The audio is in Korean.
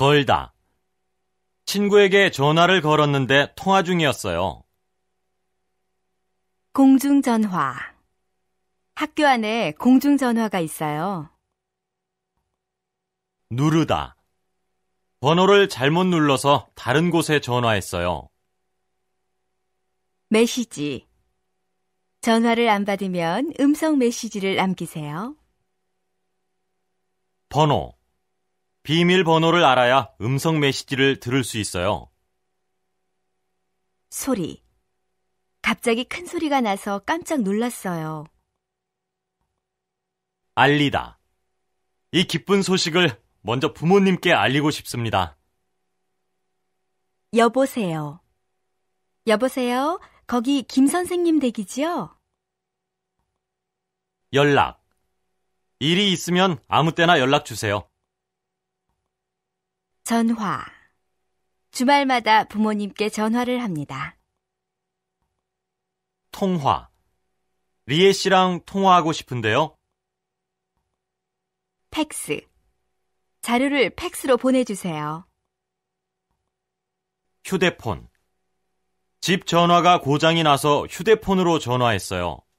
걸다. 친구에게 전화를 걸었는데 통화 중이었어요. 공중전화. 학교 안에 공중전화가 있어요. 누르다. 번호를 잘못 눌러서 다른 곳에 전화했어요. 메시지. 전화를 안 받으면 음성 메시지를 남기세요. 번호. 비밀번호를 알아야 음성 메시지를 들을 수 있어요. 소리. 갑자기 큰 소리가 나서 깜짝 놀랐어요. 알리다. 이 기쁜 소식을 먼저 부모님께 알리고 싶습니다. 여보세요. 여보세요. 거기 김 선생님 댁이지요? 연락. 일이 있으면 아무 때나 연락 주세요. 전화. 주말마다 부모님께 전화를 합니다. 통화. 리에 씨랑 통화하고 싶은데요. 팩스. 자료를 팩스로 보내주세요. 휴대폰. 집 전화가 고장이 나서 휴대폰으로 전화했어요.